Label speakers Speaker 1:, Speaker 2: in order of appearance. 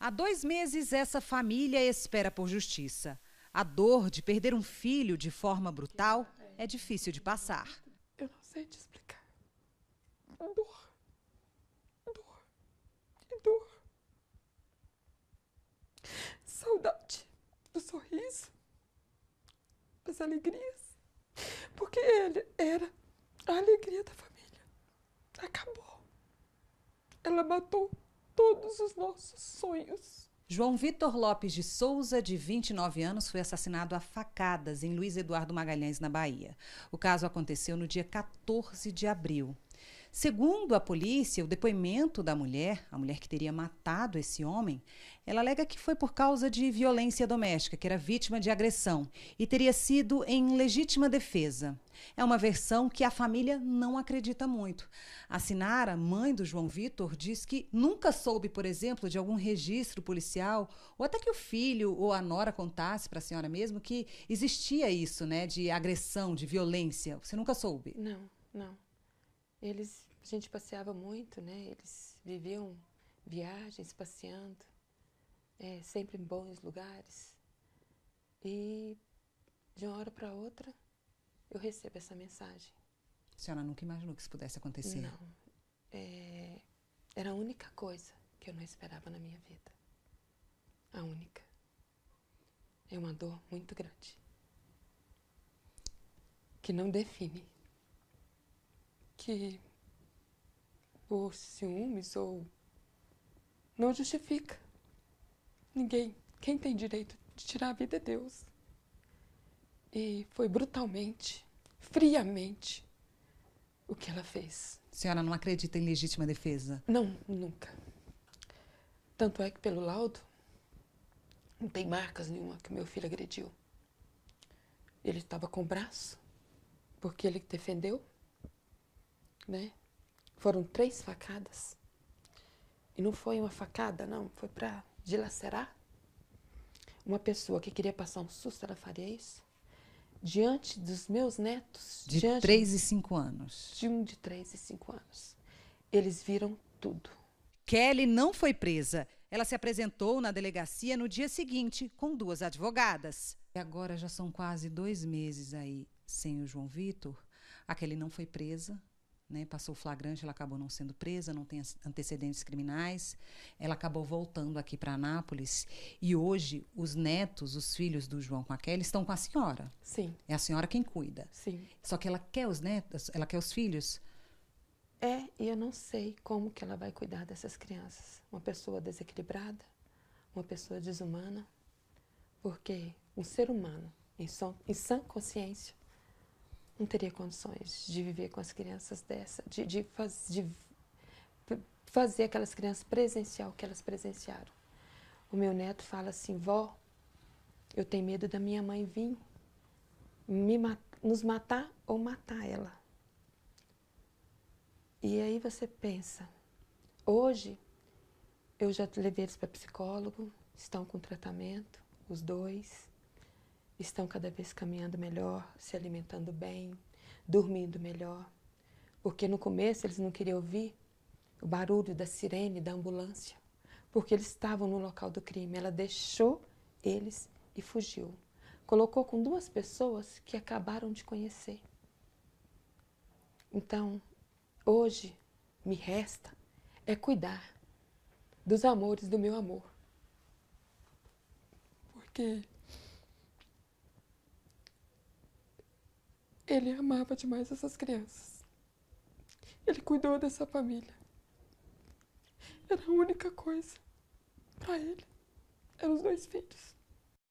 Speaker 1: Há dois meses, essa família espera por justiça. A dor de perder um filho de forma brutal é difícil de passar.
Speaker 2: Eu não sei te explicar. Dor. Dor. Que dor. Saudade do sorriso, das alegrias. Porque ele era a alegria da família. Acabou. Ela matou todos os nossos sonhos.
Speaker 1: João Vitor Lopes de Souza, de 29 anos, foi assassinado a facadas em Luiz Eduardo Magalhães, na Bahia. O caso aconteceu no dia 14 de abril. Segundo a polícia, o depoimento da mulher, a mulher que teria matado esse homem, ela alega que foi por causa de violência doméstica, que era vítima de agressão e teria sido em legítima defesa. É uma versão que a família não acredita muito. A Sinara, mãe do João Vitor, diz que nunca soube, por exemplo, de algum registro policial ou até que o filho ou a nora contasse para a senhora mesmo que existia isso, né, de agressão, de violência. Você nunca soube?
Speaker 2: Não, não. Eles, a gente passeava muito, né? Eles viviam viagens, passeando, é, sempre em bons lugares. E de uma hora para outra, eu recebo essa mensagem.
Speaker 1: A senhora nunca imaginou que isso pudesse acontecer? Não.
Speaker 2: É, era a única coisa que eu não esperava na minha vida. A única. É uma dor muito grande. Que não define que por ciúmes ou não justifica. Ninguém, quem tem direito de tirar a vida é Deus. E foi brutalmente, friamente, o que ela
Speaker 1: fez. A senhora não acredita em legítima defesa?
Speaker 2: Não, nunca. Tanto é que, pelo laudo, não tem marcas nenhuma que meu filho agrediu. Ele estava com o braço, porque ele defendeu né? Foram três facadas. E não foi uma facada, não, foi para dilacerar. Uma pessoa que queria passar um susto, ela faria isso?
Speaker 1: Diante dos meus netos. De três e cinco anos. De um de três e cinco anos. Eles viram tudo. Kelly não foi presa. Ela se apresentou na delegacia no dia seguinte com duas advogadas. E agora já são quase dois meses aí sem o João Vitor. A Kelly não foi presa, né, passou flagrante, ela acabou não sendo presa, não tem antecedentes criminais. Ela acabou voltando aqui para Anápolis e hoje os netos, os filhos do João com a Kelly estão com a senhora. Sim. É a senhora quem cuida. Sim. Só que ela quer os netos, ela quer os filhos.
Speaker 2: É, e eu não sei como que ela vai cuidar dessas crianças. Uma pessoa desequilibrada, uma pessoa desumana, porque um ser humano em, som, em sã consciência não teria condições de viver com as crianças dessa, de, de, faz, de fazer aquelas crianças presencial que elas presenciaram. O meu neto fala assim, vó, eu tenho medo da minha mãe vir me, nos matar ou matar ela. E aí você pensa, hoje eu já levei eles para psicólogo, estão com tratamento, os dois estão cada vez caminhando melhor, se alimentando bem, dormindo melhor. Porque no começo eles não queriam ouvir o barulho da sirene da ambulância, porque eles estavam no local do crime. Ela deixou eles e fugiu. Colocou com duas pessoas que acabaram de conhecer. Então, hoje me resta é cuidar dos amores do meu amor. Porque Ele amava demais essas crianças. Ele cuidou dessa família. Era a única coisa para ele. Eram os dois filhos.